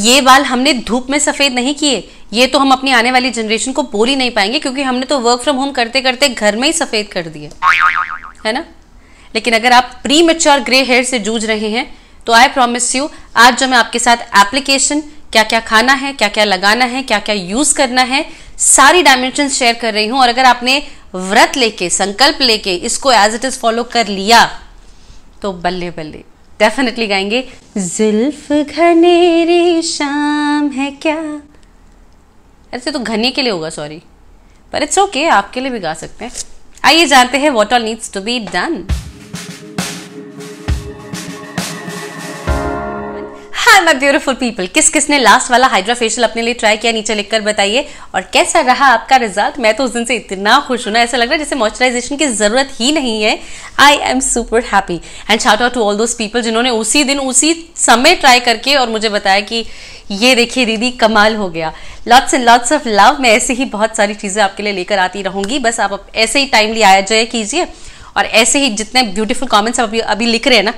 ये बाल हमने धूप में सफ़ेद नहीं किए ये तो हम अपनी आने वाली जनरेशन को बोल ही नहीं पाएंगे क्योंकि हमने तो वर्क फ्रॉम होम करते करते घर में ही सफ़ेद कर दिए है ना लेकिन अगर आप प्री मेच्योर ग्रे हेयर से जूझ रहे हैं तो आई प्रॉमिस यू आज जो मैं आपके साथ एप्लीकेशन क्या क्या खाना है क्या क्या लगाना है क्या क्या यूज़ करना है सारी डायमेंशन शेयर कर रही हूं और अगर आपने व्रत लेके संकल्प लेके इसको एज इट इज़ फॉलो कर लिया तो बल्ले बल्ले डेफिनेटली गाएंगे जुल्फ घनेरी शाम है क्या ऐसे तो घने के लिए होगा सॉरी पर इट्स ओके okay, आपके लिए भी गा सकते हैं आइए जानते हैं what all needs to be done hi my beautiful people किस किस ने लास्ट वाला हाइड्रा फेशियल अपने लिए ट्राई किया नीचे लिखकर बताइए और कैसा रहा आपका रिजल्ट मैं तो उस दिन से इतना खुश हूँ ना ऐसा लग रहा है जैसे मॉइस्चराइजेशन की ज़रूरत ही नहीं है I am super happy and shout out to all those people जिन्होंने उसी दिन उसी समय ट्राई करके और मुझे बताया कि ये देखिए दीदी कमाल हो गया lots and lots of love मैं ऐसे ही बहुत सारी चीज़ें आपके लिए लेकर आती रहूँगी बस आप ऐसे ही टाइमली आया जाया कीजिए और ऐसे ही जितने ब्यूटीफुल कॉमेंट्स आप अभी लिख रहे हैं ना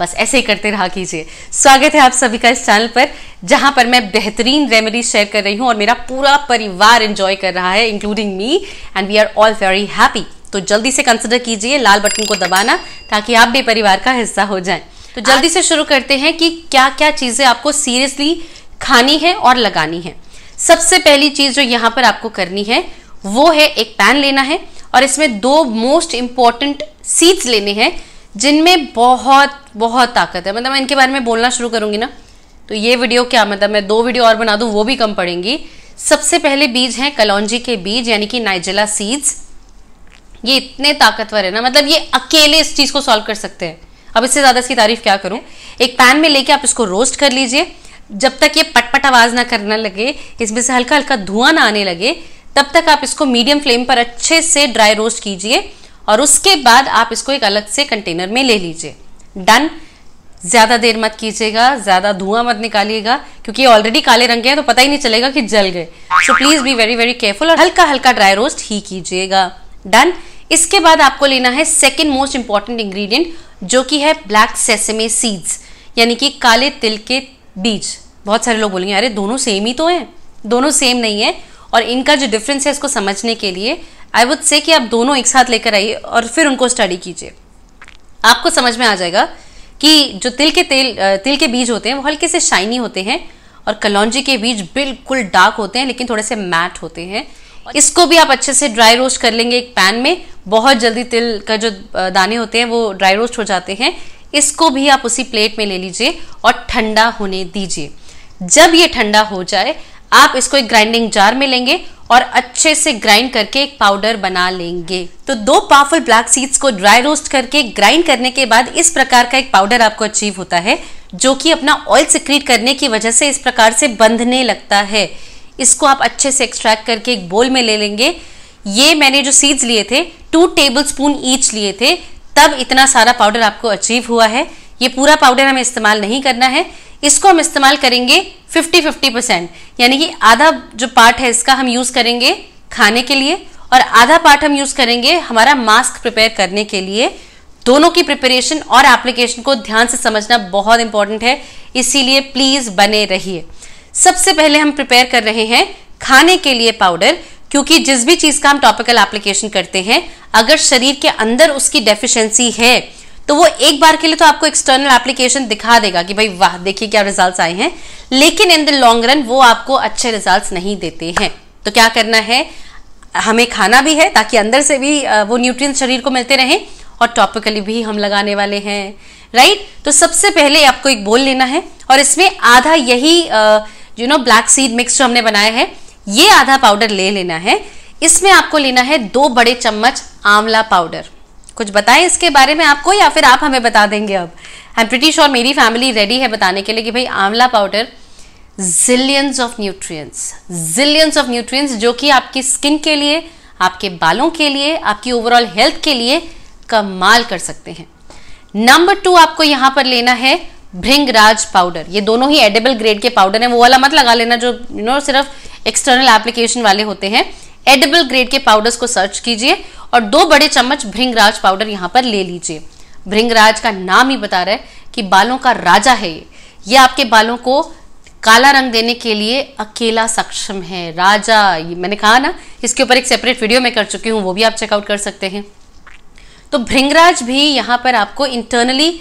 बस ऐसे ही करते रहा कीजिए स्वागत है आप सभी का इस चैनल पर जहां पर मैं बेहतरीन रेमेडीज शेयर कर रही हूं और मेरा पूरा परिवार एंजॉय कर रहा है including me and we are all very happy तो जल्दी से कंसिडर कीजिए लाल बटन को दबाना ताकि आप भी परिवार का हिस्सा हो जाए तो जल्दी से शुरू करते हैं कि क्या क्या चीज़ें आपको सीरियसली खानी है और लगानी है सबसे पहली चीज़ जो यहाँ पर आपको करनी है वो है एक पैन लेना है और इसमें दो मोस्ट इम्पॉर्टेंट सीड्स लेने हैं जिनमें बहुत बहुत ताकत है मतलब मैं इनके बारे में बोलना शुरू करूंगी ना तो ये वीडियो क्या मतलब मैं दो वीडियो और बना दूँ वो भी कम पड़ेंगी सबसे पहले बीज हैं कलौजी के बीज यानी कि नाइजेला सीड्स ये इतने ताकतवर है ना मतलब ये अकेले इस चीज़ को सॉल्व कर सकते हैं अब इससे ज़्यादा इसकी तारीफ क्या करूँ एक पैन में लेके आप इसको रोस्ट कर लीजिए जब तक ये पटपट आवाज़ ना करने लगे इसमें से हल्का हल्का धुआं ना आने लगे तब तक आप इसको मीडियम फ्लेम पर अच्छे से ड्राई रोस्ट कीजिए और उसके बाद आप इसको एक अलग से कंटेनर में ले लीजिए डन ज़्यादा देर मत कीजिएगा ज़्यादा धुआं मत निकालिएगा क्योंकि ऑलरेडी काले रंग के हैं तो पता ही नहीं चलेगा कि जल गए so please be very very careful और हल्का हल्का ड्राई रोस्ट ही कीजिएगा डन इसके बाद आपको लेना है सेकेंड मोस्ट इंपॉर्टेंट इंग्रेडिएंट जो कि है ब्लैक सेसमे सीड्स यानी कि काले तिल के बीज बहुत सारे लोग बोलेंगे अरे दोनों सेम ही तो हैं दोनों सेम नहीं है और इनका जो डिफरेंस है इसको समझने के लिए आई वुड से कि आप दोनों एक साथ लेकर आइए और फिर उनको स्टडी कीजिए आपको समझ में आ जाएगा कि जो तिल के तेल तिल के बीज होते हैं वो हल्के से शाइनी होते हैं और कलौजी के बीज बिल्कुल डार्क होते हैं लेकिन थोड़े से मैट होते हैं इसको भी आप अच्छे से ड्राई रोस्ट कर लेंगे एक पैन में बहुत जल्दी तिल का जो दाने होते हैं वो ड्राई रोस्ट हो जाते हैं इसको भी आप उसी प्लेट में ले लीजिए और ठंडा होने दीजिए जब ये ठंडा हो जाए आप इसको एक ग्राइंडिंग जार में लेंगे और अच्छे से ग्राइंड करके एक पाउडर बना लेंगे तो दो पावरफुल ब्लैक सीड्स को ड्राई रोस्ट करके ग्राइंड करने के बाद इस प्रकार का एक पाउडर आपको अचीव होता है जो कि अपना ऑयल सिक्रीट करने की वजह से इस प्रकार से बंधने लगता है इसको आप अच्छे से एक्सट्रैक्ट करके एक बोल में ले लेंगे ये मैंने जो सीड्स लिए थे टू टेबल स्पून ईच लिए थे तब इतना सारा पाउडर आपको अचीव हुआ है ये पूरा पाउडर हमें इस्तेमाल नहीं करना है इसको हम इस्तेमाल करेंगे 50 50 परसेंट यानी कि आधा जो पार्ट है इसका हम यूज़ करेंगे खाने के लिए और आधा पार्ट हम यूज़ करेंगे हमारा मास्क प्रिपेयर करने के लिए दोनों की प्रिपरेशन और एप्लीकेशन को ध्यान से समझना बहुत इंपॉर्टेंट है इसीलिए प्लीज़ बने रहिए सबसे पहले हम प्रिपेयर कर रहे हैं खाने के लिए पाउडर क्योंकि जिस भी चीज़ का हम टॉपिकल एप्लीकेशन करते हैं अगर शरीर के अंदर उसकी डेफिशिएंसी है तो वो एक बार के लिए तो आपको एक्सटर्नल एप्लीकेशन दिखा देगा कि भाई वाह देखिए क्या रिजल्ट आए हैं लेकिन इन द लॉन्ग रन वो आपको अच्छे रिजल्ट नहीं देते हैं तो क्या करना है हमें खाना भी है ताकि अंदर से भी वो न्यूट्रिएंट्स शरीर को मिलते रहें और टॉपिकली भी हम लगाने वाले हैं राइट तो सबसे पहले आपको एक बोल लेना है और इसमें आधा यही you know black seed mix जो हमने बनाया है ये आधा पाउडर ले लेना है इसमें आपको लेना है दो बड़े चम्मच आंवला पाउडर कुछ बताएं इसके बारे में आपको या फिर आप हमें बता देंगे अब आई एम प्रिटी श्योर मेरी फैमिली रेडी है बताने के लिए कि भाई amla powder zillions of nutrients zillions of nutrients जो कि आपकी स्किन के लिए आपके बालों के लिए आपकी ओवरऑल हेल्थ के लिए कमाल कर सकते हैं नंबर टू आपको यहां पर लेना है भृंगराज पाउडर ये दोनों ही एडेबल ग्रेड के पाउडर हैं वो वाला मत लगा लेना जो यू you नो know, सिर्फ एक्सटर्नल एप्लीकेशन वाले होते हैं एडिबल ग्रेड के पाउडर्स को सर्च कीजिए और दो बड़े चम्मच भृंगराज पाउडर यहाँ पर ले लीजिए भृंगराज का नाम ही बता रहा है कि बालों का राजा है ये ये आपके बालों को काला रंग देने के लिए अकेला सक्षम है राजा ये मैंने कहा ना इसके ऊपर एक सेपरेट वीडियो मैं कर चुकी हूँ वो भी आप चेकआउट कर सकते हैं तो भृंगराज भी यहाँ पर आपको इंटरनली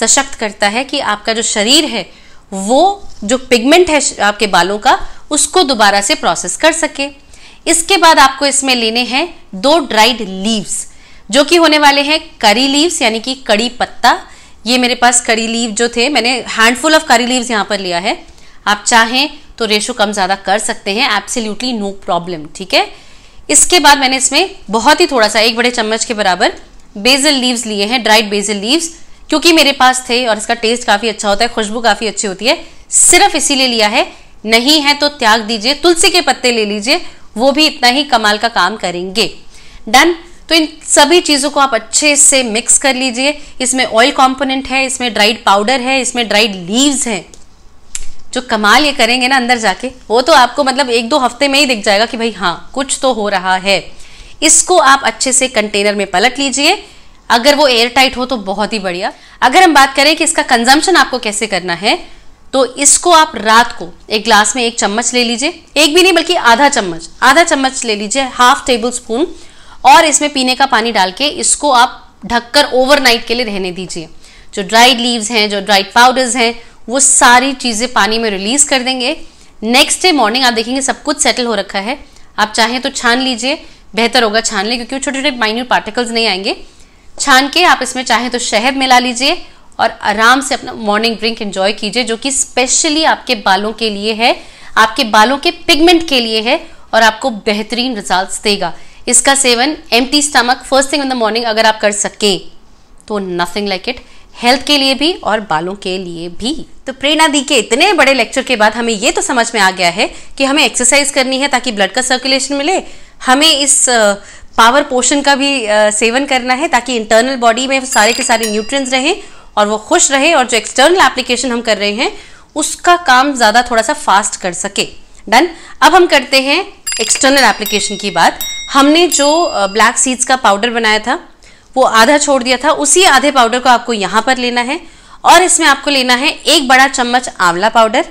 सशक्त करता है कि आपका जो शरीर है वो जो पिगमेंट है आपके बालों का उसको दोबारा से प्रोसेस कर सके इसके बाद आपको इसमें लेने हैं दो ड्राइड लीव्स जो कि होने वाले हैं करी लीव्स यानी कि कड़ी पत्ता ये मेरे पास करी लीव जो थे मैंने हैंडफुल ऑफ करी लीव्स यहाँ पर लिया है आप चाहें तो रेशो कम ज़्यादा कर सकते हैं एब्सोल्यूटली नो प्रॉब्लम ठीक है इसके बाद मैंने इसमें बहुत ही थोड़ा सा एक बड़े चम्मच के बराबर बेजल लीव्स लिए हैं ड्राइड बेजल लीव्स क्योंकि मेरे पास थे और इसका टेस्ट काफ़ी अच्छा होता है खुशबू काफ़ी अच्छी होती है सिर्फ इसीलिए लिया है नहीं है तो त्याग दीजिए तुलसी के पत्ते ले लीजिए वो भी इतना ही कमाल का काम करेंगे डन तो इन सभी चीज़ों को आप अच्छे से मिक्स कर लीजिए इसमें ऑयल कंपोनेंट है इसमें ड्राइड पाउडर है इसमें ड्राइड लीव्स हैं जो कमाल ये करेंगे ना अंदर जाके वो तो आपको मतलब एक दो हफ्ते में ही दिख जाएगा कि भाई हाँ कुछ तो हो रहा है इसको आप अच्छे से कंटेनर में पलट लीजिए अगर वो एयर टाइट हो तो बहुत ही बढ़िया अगर हम बात करें कि इसका कंजम्पशन आपको कैसे करना है तो इसको आप रात को एक ग्लास में एक चम्मच ले लीजिए एक भी नहीं बल्कि आधा चम्मच आधा चम्मच ले लीजिए हाफ टेबल स्पून और इसमें पीने का पानी डाल के इसको आप ढककर ओवरनाइट के लिए रहने दीजिए जो ड्राइड लीव्स हैं जो ड्राइड पाउडर्स हैं वो सारी चीज़ें पानी में रिलीज कर देंगे नेक्स्ट डे मॉर्निंग आप देखेंगे सब कुछ सेटल हो रखा है आप चाहें तो छान लीजिए बेहतर होगा छान लें क्योंकि छोटे छोटे माइन्यूट पार्टिकल्स नहीं आएंगे छान के आप इसमें चाहें तो शहद मिला लीजिए और आराम से अपना मॉर्निंग ड्रिंक एंजॉय कीजिए जो कि स्पेशली आपके बालों के लिए है आपके बालों के पिगमेंट के लिए है और आपको बेहतरीन रिजल्ट देगा इसका सेवन empty stomach first thing in the morning अगर आप कर सकें तो नथिंग लाइक इट हेल्थ के लिए भी और बालों के लिए भी तो प्रेरणा दी के इतने बड़े लेक्चर के बाद हमें ये तो समझ में आ गया है कि हमें एक्सरसाइज करनी है ताकि ब्लड का सर्कुलेशन मिले हमें इस पावर पोषण का भी सेवन करना है ताकि इंटरनल बॉडी में सारे के सारे न्यूट्रिएंट्स रहें और वो खुश रहे और जो एक्सटर्नल एप्लीकेशन हम कर रहे हैं उसका काम ज़्यादा थोड़ा सा फास्ट कर सके डन अब हम करते हैं एक्सटर्नल एप्लीकेशन की बात हमने जो ब्लैक सीड्स का पाउडर बनाया था वो आधा छोड़ दिया था उसी आधे पाउडर को आपको यहाँ पर लेना है और इसमें आपको लेना है एक बड़ा चम्मच आंवला पाउडर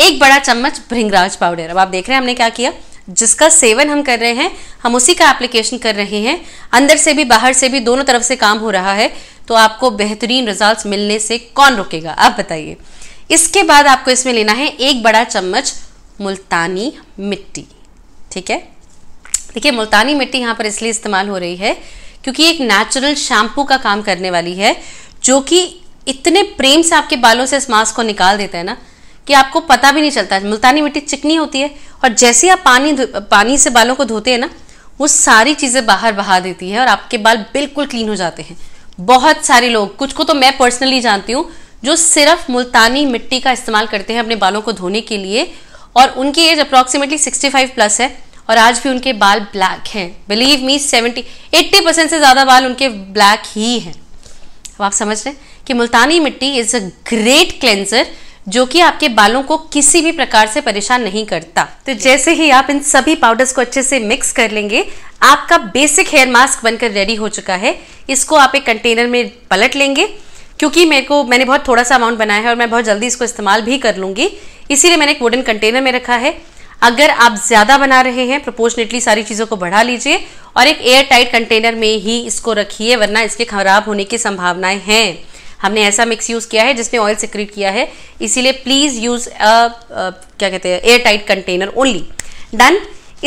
एक बड़ा चम्मच भृंगराज पाउडर अब आप देख रहे हैं हमने क्या किया जिसका सेवन हम कर रहे हैं हम उसी का एप्लीकेशन कर रहे हैं अंदर से भी बाहर से भी दोनों तरफ से काम हो रहा है तो आपको बेहतरीन रिजल्ट मिलने से कौन रुकेगा आप बताइए इसके बाद आपको इसमें लेना है एक बड़ा चम्मच मुल्तानी मिट्टी ठीक है देखिए मुल्तानी मिट्टी यहाँ पर इसलिए इस्तेमाल हो रही है क्योंकि एक नेचुरल शैम्पू का काम करने वाली है जो कि इतने प्रेम से आपके बालों से इस मास्क को निकाल देता है ना कि आपको पता भी नहीं चलता मुल्तानी मिट्टी चिकनी होती है और जैसे आप पानी पानी से बालों को धोते हैं ना वो सारी चीज़ें बाहर बहा देती है और आपके बाल बिल्कुल क्लीन हो जाते हैं बहुत सारे लोग कुछ को तो मैं पर्सनली जानती हूँ जो सिर्फ मुल्तानी मिट्टी का इस्तेमाल करते हैं अपने बालों को धोने के लिए और उनकी एज अप्रॉक्सीमेटली फाइव प्लस है और आज भी उनके बाल ब्लैक हैं believe me seventy eighty percent से ज़्यादा बाल उनके ब्लैक ही हैं अब आप समझ रहे हैं कि मुल्तानी मिट्टी इज़ अ ग्रेट क्लेंजर जो कि आपके बालों को किसी भी प्रकार से परेशान नहीं करता तो जैसे ही आप इन सभी पाउडर्स को अच्छे से मिक्स कर लेंगे आपका बेसिक हेयर मास्क बनकर रेडी हो चुका है इसको आप एक कंटेनर में पलट लेंगे क्योंकि मेरे को मैंने बहुत थोड़ा सा अमाउंट बनाया है और मैं बहुत जल्दी इसको इस्तेमाल भी कर लूँगी इसीलिए मैंने एक वुडन कंटेनर में रखा है अगर आप ज़्यादा बना रहे हैं प्रोपोर्शनेटली सारी चीज़ों को बढ़ा लीजिए और एक एयर टाइट कंटेनर में ही इसको रखिए वरना इसके खराब होने की संभावनाएं हैं हमने ऐसा मिक्स यूज़ किया है जिसने ऑयल सिक्रीट किया है इसीलिए प्लीज़ यूज़ क्या कहते हैं air tight container only done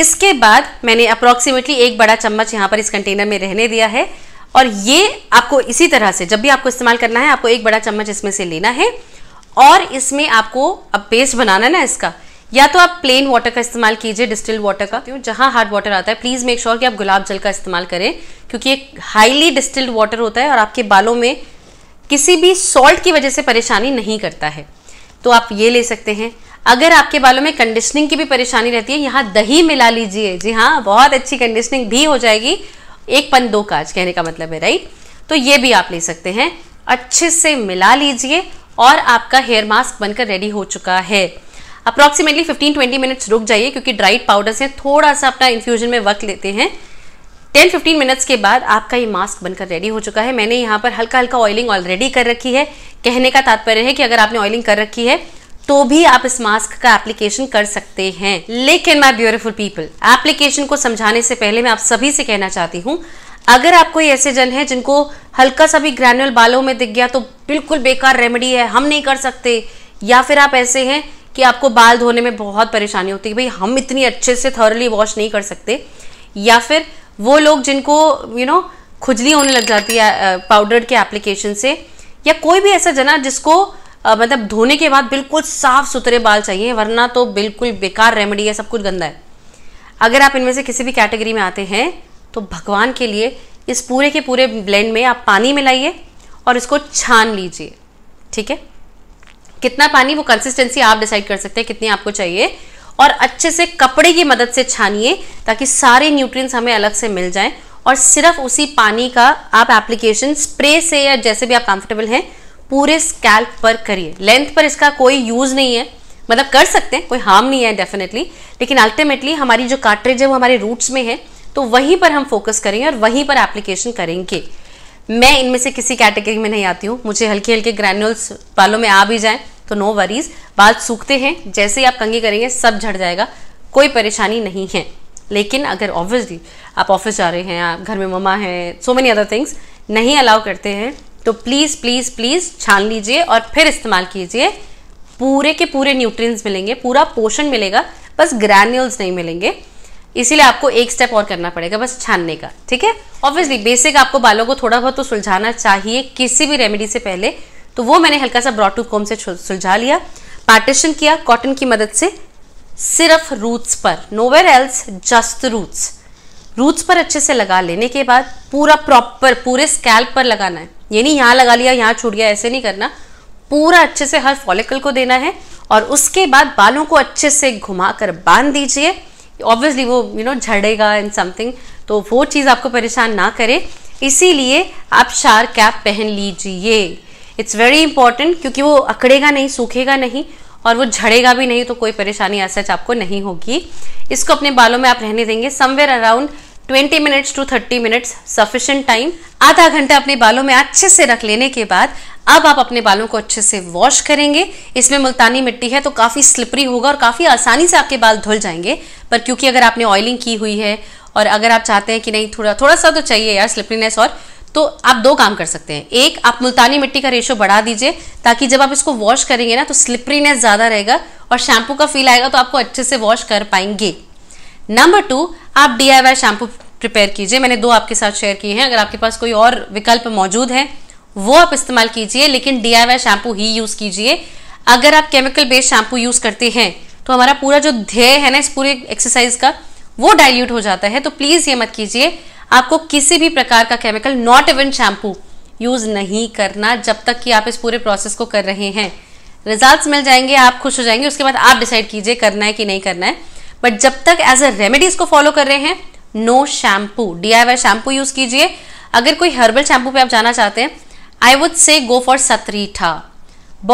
इसके बाद मैंने अप्रोक्सीमेटली एक बड़ा चम्मच यहाँ पर इस कंटेनर में रहने दिया है और ये आपको इसी तरह से जब भी आपको इस्तेमाल करना है आपको एक बड़ा चम्मच इसमें से लेना है और इसमें आपको अब पेस्ट बनाना है ना इसका या तो आप प्लेन वाटर का इस्तेमाल कीजिए डिस्टिल्ड वाटर का क्यों जहाँ हार्ड वाटर आता है प्लीज़ मेक श्योर कि आप गुलाब जल का इस्तेमाल करें क्योंकि एक हाईली डिस्टिल्ड वाटर होता है और आपके बालों में किसी भी सॉल्ट की वजह से परेशानी नहीं करता है तो आप ये ले सकते हैं अगर आपके बालों में कंडीशनिंग की भी परेशानी रहती है यहाँ दही मिला लीजिए जी हाँ बहुत अच्छी कंडीशनिंग भी हो जाएगी एक पन दो काज कहने का मतलब है राइट तो ये भी आप ले सकते हैं अच्छे से मिला लीजिए और आपका हेयर मास्क बनकर रेडी हो चुका है अप्रॉक्सीमेटली 15-20 मिनट्स रुक जाइए क्योंकि ड्राइड पाउडर से थोड़ा सा अपना इन्फ्यूजन में वक्त लेते हैं टेन फिफ्टीन मिनट्स के बाद आपका ये मास्क बनकर रेडी हो चुका है मैंने यहाँ पर हल्का हल्का ऑयलिंग ऑलरेडी कर रखी है कहने का तात्पर्य है कि अगर आपने ऑयलिंग कर रखी है तो भी आप इस मास्क का एप्लीकेशन कर सकते हैं लेकिन माई ब्यूटिफुल पीपल एप्लीकेशन को समझाने से पहले मैं आप सभी से कहना चाहती हूँ अगर आप कोई ऐसे जन हैं जिनको हल्का सा भी ग्रैनुअल बालों में दिख गया तो बिल्कुल बेकार रेमेडी है हम नहीं कर सकते या फिर आप ऐसे हैं कि आपको बाल धोने में बहुत परेशानी होती है भाई हम इतनी अच्छे से थर्ली वॉश नहीं कर सकते या फिर वो लोग जिनको यू you नो know, खुजली होने लग जाती है पाउडर के एप्लीकेशन से या कोई भी ऐसा जना जिसको आ, मतलब धोने के बाद बिल्कुल साफ सुथरे बाल चाहिए वरना तो बिल्कुल बेकार रेमेडी है सब कुछ गंदा है अगर आप इनमें से किसी भी कैटेगरी में आते हैं तो भगवान के लिए इस पूरे के पूरे ब्लेंड में आप पानी मिलाइए और इसको छान लीजिए ठीक है कितना पानी वो कंसिस्टेंसी आप डिसाइड कर सकते हैं कितनी आपको चाहिए और अच्छे से कपड़े की मदद से छानिए ताकि सारे न्यूट्रिएंट्स हमें अलग से मिल जाएं और सिर्फ उसी पानी का आप एप्लीकेशन स्प्रे से या जैसे भी आप कंफर्टेबल हैं पूरे स्कैल्प पर करिए लेंथ पर इसका कोई यूज़ नहीं है मतलब कर सकते हैं कोई हार्म नहीं है डेफिनेटली लेकिन अल्टीमेटली हमारी जो कार्ट्रेज है वो हमारे रूट्स में है तो वहीं पर हम फोकस करेंगे और वहीं पर एप्लीकेशन करेंगे मैं इनमें से किसी कैटेगरी में नहीं आती हूँ मुझे हल्के हल्के ग्रैनुअल्स बालों में आ भी जाएँ तो नो वरीज बाल सूखते हैं जैसे ही आप कंघी करेंगे सब झड़ जाएगा कोई परेशानी नहीं है लेकिन अगर ऑब्वियसली आप ऑफिस जा रहे हैं आप घर में ममा हैं सो मेनी अदर थिंग्स नहीं अलाउ करते हैं तो प्लीज़ प्लीज़ प्लीज़ छान लीजिए और फिर इस्तेमाल कीजिए पूरे के पूरे न्यूट्रिएंट्स मिलेंगे पूरा पोषण मिलेगा बस ग्रैन्यूल्स नहीं मिलेंगे इसीलिए आपको एक स्टेप और करना पड़ेगा बस छानने का ठीक है ऑब्वियसली बेसिक आपको बालों को थोड़ा बहुत तो सुलझाना चाहिए किसी भी रेमेडी से पहले तो वो मैंने हल्का सा ब्रॉड टूथ कॉम से सुलझा लिया पार्टीशन किया कॉटन की मदद से सिर्फ रूट्स पर nowhere else just roots roots पर अच्छे से लगा लेने के बाद पूरा प्रॉपर पूरे स्कैल्प पर लगाना है ये नहीं यहाँ लगा लिया यहाँ छूट गया ऐसे नहीं करना पूरा अच्छे से हर फॉलिकल को देना है और उसके बाद बालों को अच्छे से घुमा कर बांध दीजिए ऑब्वियसली वो यू नो झड़ेगा इन समथिंग तो वो चीज़ आपको परेशान ना करे इसीलिए आप शार कैप पहन लीजिए इट्स वेरी इंपॉर्टेंट क्योंकि वो अकड़ेगा नहीं सूखेगा नहीं और वो झड़ेगा भी नहीं तो कोई परेशानी ऐसा सच आपको नहीं होगी इसको अपने बालों में आप रहने देंगे somewhere around 20 minutes to 30 minutes sufficient time आधा घंटा अपने बालों में अच्छे से रख लेने के बाद अब आप अपने बालों को अच्छे से वॉश करेंगे इसमें मुल्तानी मिट्टी है तो काफ़ी स्लिपरी होगा और काफ़ी आसानी से आपके बाल धुल जाएंगे पर क्योंकि अगर आपने ऑयलिंग की हुई है और अगर आप चाहते हैं कि नहीं थोड़ा थोड़ा सा तो चाहिए यार स्लिपरीनेस और तो आप दो काम कर सकते हैं एक आप मुल्तानी मिट्टी का रेशो बढ़ा दीजिए ताकि जब आप इसको वॉश करेंगे ना तो स्लिपरीनेस ज़्यादा रहेगा और शैम्पू का फील आएगा तो आपको अच्छे से वॉश कर पाएंगे नंबर टू आप डी शैम्पू प्रिपेयर कीजिए मैंने दो आपके साथ शेयर किए हैं अगर आपके पास कोई और विकल्प मौजूद है वो आप इस्तेमाल कीजिए लेकिन डी शैम्पू ही यूज़ कीजिए अगर आप केमिकल बेस्ड शैम्पू यूज़ करते हैं तो हमारा पूरा जो ध्येय है ना इस पूरे एक्सरसाइज का वो डाइल्यूट हो जाता है तो प्लीज़ ये मत कीजिए आपको किसी भी प्रकार का chemical not even shampoo use नहीं करना जब तक कि आप इस पूरे प्रोसेस को कर रहे हैं रिजल्ट्स मिल जाएंगे आप खुश हो जाएंगे उसके बाद आप डिसाइड कीजिए करना है कि नहीं करना है बट जब तक एज अ रेमेडी इसको फॉलो कर रहे हैं no shampoo the shampoo use कीजिए अगर कोई हर्बल शैम्पू पे आप जाना चाहते हैं I would say go for सतरीठा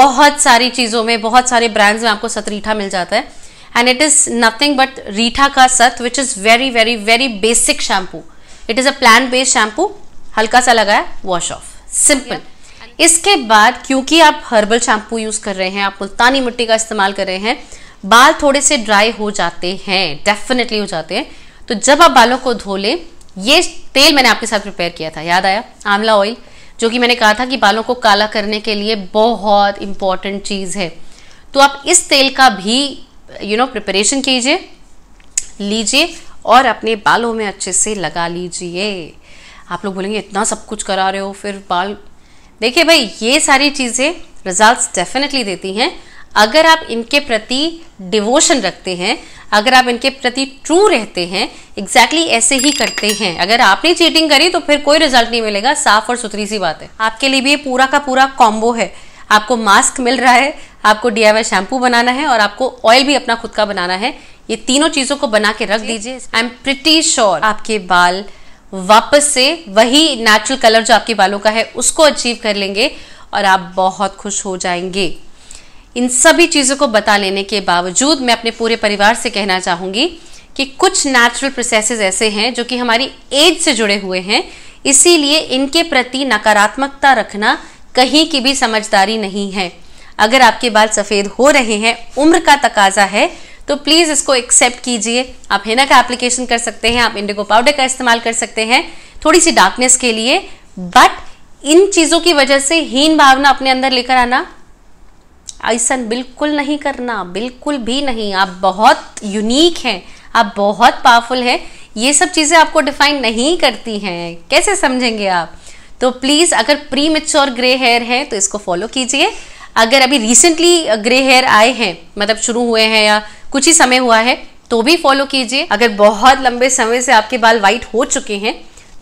बहुत सारी चीज़ों में बहुत सारे ब्रांड्स में आपको सतरीठा मिल जाता है and it is nothing but रीठा का सत which is very very very basic shampoo it is a plant based shampoo हल्का सा लगाया वॉश ऑफ सिंपल इसके बाद क्योंकि आप हर्बल शैम्पू यूज़ कर रहे हैं आप मुल्तानी मिट्टी का इस्तेमाल कर रहे हैं बाल थोड़े से ड्राई हो जाते हैं डेफिनेटली हो जाते हैं तो जब आप बालों को धो लें ये तेल मैंने आपके साथ प्रिपेयर किया था याद आया आंवला ऑयल जो कि मैंने कहा था कि बालों को काला करने के लिए बहुत इंपॉर्टेंट चीज़ है तो आप इस तेल का भी यू नो प्रिपरेशन कीजिए लीजिए और अपने बालों में अच्छे से लगा लीजिए आप लोग बोलेंगे इतना सब कुछ करा रहे हो फिर बाल देखिए भाई ये सारी चीज़ें रिजल्ट्स डेफिनेटली देती हैं अगर आप इनके प्रति डिवोशन रखते हैं अगर आप इनके प्रति ट्रू रहते हैं एग्जैक्टली exactly ऐसे ही करते हैं अगर आपने चीटिंग करी तो फिर कोई रिजल्ट नहीं मिलेगा साफ और सुथरी सी बात है आपके लिए भी ये पूरा का पूरा कॉम्बो है आपको मास्क मिल रहा है आपको डी शैम्पू बनाना है और आपको ऑयल भी अपना खुद का बनाना है ये तीनों चीज़ों को बना के रख दीजिए आई एम प्रिटी श्योर आपके बाल वापस से वही नेचुरल कलर जो आपके बालों का है उसको अचीव कर लेंगे और आप बहुत खुश हो जाएंगे इन सभी चीज़ों को बता लेने के बावजूद मैं अपने पूरे परिवार से कहना चाहूँगी कि कुछ नेचुरल प्रोसेसेस ऐसे हैं जो कि हमारी एज से जुड़े हुए हैं इसीलिए इनके प्रति नकारात्मकता रखना कहीं की भी समझदारी नहीं है अगर आपके बाल सफ़ेद हो रहे हैं उम्र का तकाजा है तो प्लीज़ इसको एक्सेप्ट कीजिए आप हेना का एप्लीकेशन कर सकते हैं आप इंडिगो पाउडर का इस्तेमाल कर सकते हैं थोड़ी सी डार्कनेस के लिए बट इन चीज़ों की वजह से हीन भावना अपने अंदर लेकर आना ऐसा बिल्कुल नहीं करना बिल्कुल भी नहीं आप बहुत यूनिक हैं आप बहुत पावरफुल हैं ये सब चीज़ें आपको डिफाइन नहीं करती हैं कैसे समझेंगे आप तो प्लीज़ अगर प्री मेच्योर ग्रे हेयर है तो इसको फॉलो कीजिए अगर अभी रिसेंटली ग्रे हेयर आए हैं मतलब शुरू हुए हैं या कुछ ही समय हुआ है तो भी फॉलो कीजिए अगर बहुत लंबे समय से आपके बाल वाइट हो चुके हैं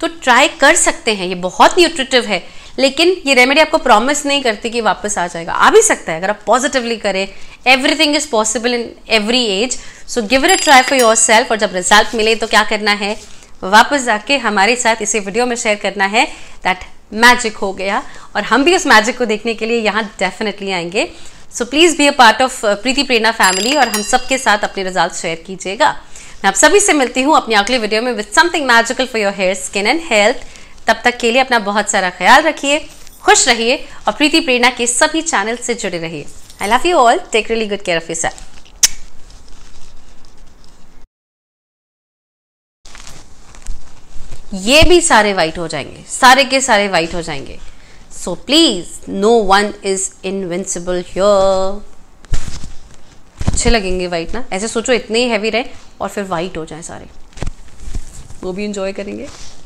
तो ट्राई कर सकते हैं ये बहुत न्यूट्रिटिव है लेकिन ये रेमेडी आपको प्रॉमिस नहीं करती कि वापस आ जाएगा आ भी सकता है अगर आप पॉजिटिवली करें everything is possible in every age so give it a try for yourself और जब रिजल्ट मिले तो क्या करना है वापस जाके हमारे साथ इसे वीडियो में शेयर करना है दैट मैजिक हो गया और हम भी उस मैजिक को देखने के लिए यहाँ डेफिनेटली आएंगे so please be a part of Preeti Prerna family और हम सबके साथ अपने रिजल्ट शेयर कीजिएगा मैं आप सभी से मिलती हूँ अपनी अगली वीडियो में with something magical for your hair skin and health तब तक के लिए अपना बहुत सारा ख्याल रखिए खुश रहिए और प्रीति प्रेरणा के सभी चैनल से जुड़े रहिए I love you all take really good care of you sir ये भी सारे वाइट हो जाएंगे सारे के सारे वाइट हो जाएंगे so please no one is invincible here अच्छे लगेंगे वाइट ना ऐसे सोचो इतने ही हैवी रहे और फिर वाइट हो जाए सारे वो भी इंजॉय करेंगे